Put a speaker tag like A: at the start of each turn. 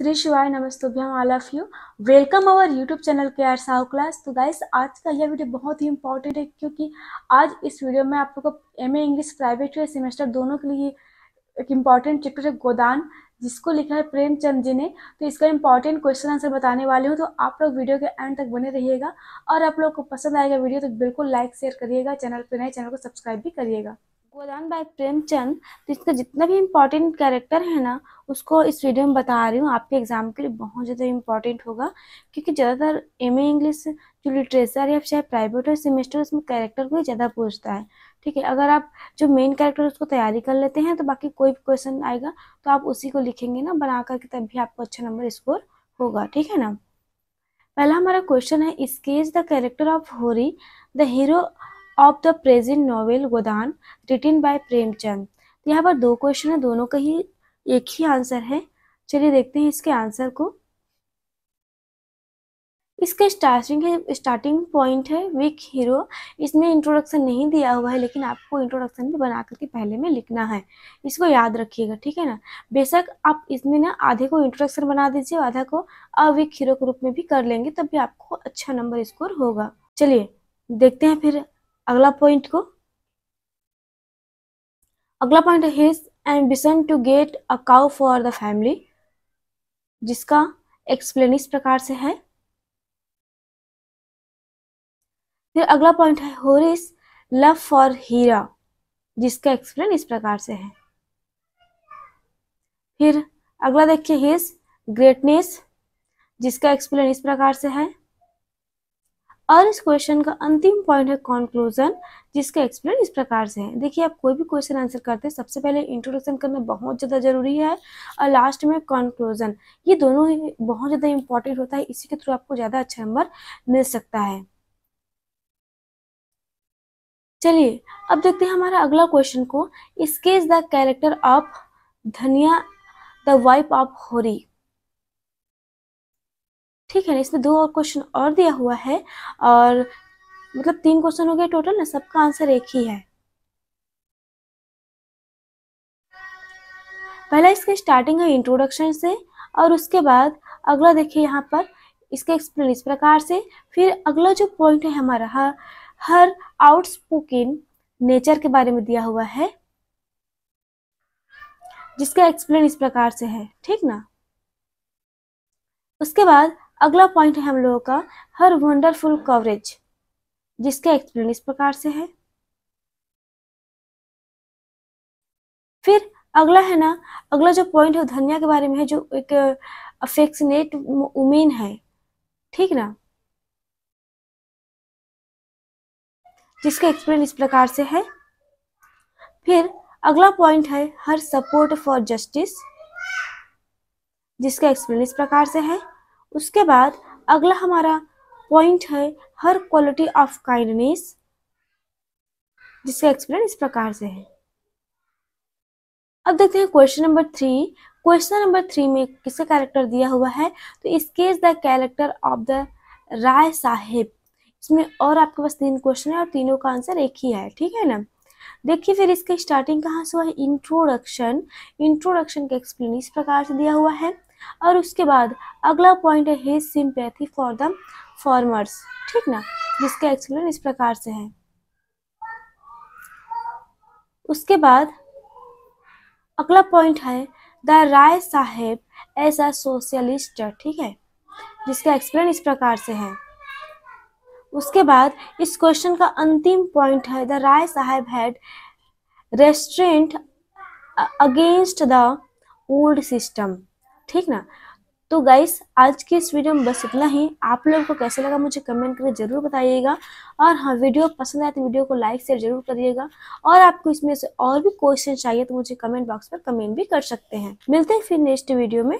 A: श्री शिवाय नमस्तुभ्यम all of you welcome our YouTube channel K R Sahu class तो guys आज का यह वीडियो बहुत ही इंपॉर्टेंट है क्योंकि आज इस वीडियो में आप लोग को एम इंग्लिश प्राइवेट या सेमेस्टर दोनों के लिए एक इम्पॉर्टेंट चैप्टर है गोदान जिसको लिखा है प्रेमचंद जी ने तो इसका इंपॉर्टेंट क्वेश्चन आंसर बताने वाले हूँ तो आप लोग वीडियो के एंड तक बने रहिएगा और आप लोग को पसंद आएगा वीडियो तो बिल्कुल लाइक शेयर करिएगा चैनल पर नए चैनल को सब्सक्राइब भी करिएगा गोदान बाय प्रेमचंद तो इसका जितना भी इम्पोर्टेंट कैरेक्टर है ना उसको इस वीडियो में बता रही हूँ आपके एग्जाम के लिए बहुत ज़्यादा इम्पोर्टेंट होगा क्योंकि ज़्यादातर एम इंग्लिश जो लिटरेचर या चाहे प्राइवेट और सेमेस्टर उसमें कैरेक्टर को ज़्यादा पूछता है ठीक है अगर आप जो मेन कैरेक्टर उसको तैयारी कर लेते हैं तो बाकी कोई भी क्वेश्चन आएगा तो आप उसी को लिखेंगे ना बना करके तब भी आपको अच्छा नंबर स्कोर होगा ठीक है ना पहला हमारा क्वेश्चन है sketch the character of Hori the hero of the present novel Godan written by Premchand यहाँ पर दो क्वेश्चन है दोनों का ही एक ही आंसर है चलिए देखते हैं इसके आंसर को इसका स्टार्टिंग है स्टार्टिंग पॉइंट है विक हीरो इसमें इंट्रोडक्शन नहीं दिया हुआ है लेकिन आपको इंट्रोडक्शन भी बना करके पहले में लिखना है इसको याद रखिएगा ठीक है ना बेशक आप इसमें ना आधे को इंट्रोडक्शन बना दीजिए आधा को अविक हीरो के रूप में भी कर लेंगे तब भी आपको अच्छा नंबर स्कोर होगा चलिए देखते हैं फिर अगला पॉइंट को अगला पॉइंट है his ambition to get a cow for the family जिसका एक्सप्लेन इस प्रकार से है फिर अगला पॉइंट है होरिस लव फॉर हीरा जिसका एक्सप्लेन इस प्रकार से है फिर अगला देखिए हिज ग्रेटनेस जिसका एक्सप्लेन इस प्रकार से है और इस क्वेश्चन का अंतिम पॉइंट है कॉन्क्लूजन जिसका एक्सप्लेन इस प्रकार से है देखिए आप कोई भी क्वेश्चन आंसर करते हैं सबसे पहले इंट्रोडक्शन करना बहुत ज़्यादा जरूरी है और लास्ट में कॉन्क्लूजन ये दोनों ही बहुत ज़्यादा इंपॉर्टेंट होता है इसी के थ्रू आपको ज़्यादा अच्छा नंबर मिल सकता है चलिए अब देखते हैं हमारा अगला क्वेश्चन को sketch the character of Dhania the wife of Hori ठीक है ना इसमें दो और क्वेश्चन और दिया हुआ है और मतलब तीन क्वेश्चन हो गए टोटल ना सबका आंसर एक ही है पहला इसके स्टार्टिंग है इंट्रोडक्शन से और उसके बाद अगला देखिए यहाँ पर इसके एक्सप्लेन इस प्रकार से फिर अगला जो पॉइंट है हमारा हर हर आउटस्पोकन नेचर के बारे में दिया हुआ है जिसका एक्सप्लेन इस प्रकार से है ठीक ना उसके बाद अगला पॉइंट है हम लोगों का हर वंडरफुल कवरेज जिसका एक्सप्लेन इस प्रकार से है फिर अगला है ना अगला जो पॉइंट है धनिया के बारे में है जो एक अफेक्सनेट uh, उमेन है ठीक ना जिसका एक्सप्लेन इस प्रकार से है फिर अगला पॉइंट है हर सपोर्ट फॉर जस्टिस जिसका एक्सप्लेन इस प्रकार से है उसके बाद अगला हमारा पॉइंट है हर क्वालिटी ऑफ काइंडनेस जिसका एक्सप्लेन इस प्रकार से है अब देखते हैं question number three question number three में किसका कैरेक्टर दिया हुआ है तो इसके is the character of the Rai Sahib इसमें और आपके पास तीन क्वेश्चन है और तीनों का आंसर एक ही है ठीक है ना देखिए फिर इसका स्टार्टिंग कहाँ से हुआ है इंट्रोडक्शन इंट्रोडक्शन का एक्सप्लेन इस प्रकार से दिया हुआ है और उसके बाद अगला पॉइंट है his sympathy for the farmers ठीक ना जिसका एक्सप्लेन इस प्रकार से है उसके बाद अगला पॉइंट है the Rai Saheb as a socialist ठीक है जिसका एक्सप्लेन इस प्रकार से है उसके बाद इस क्वेश्चन का अंतिम पॉइंट है the Rai Saheb had restraint against the old system ठीक ना तो गाइस आज के इस वीडियो में बस इतना ही आप लोगों को कैसे लगा मुझे कमेंट करके ज़रूर बताइएगा और हाँ वीडियो पसंद आए तो वीडियो को लाइक शेयर जरूर करिएगा और आपको इसमें से और भी क्वेश्चन चाहिए तो मुझे कमेंट बॉक्स पर कमेंट भी कर सकते हैं मिलते हैं फिर नेक्स्ट वीडियो में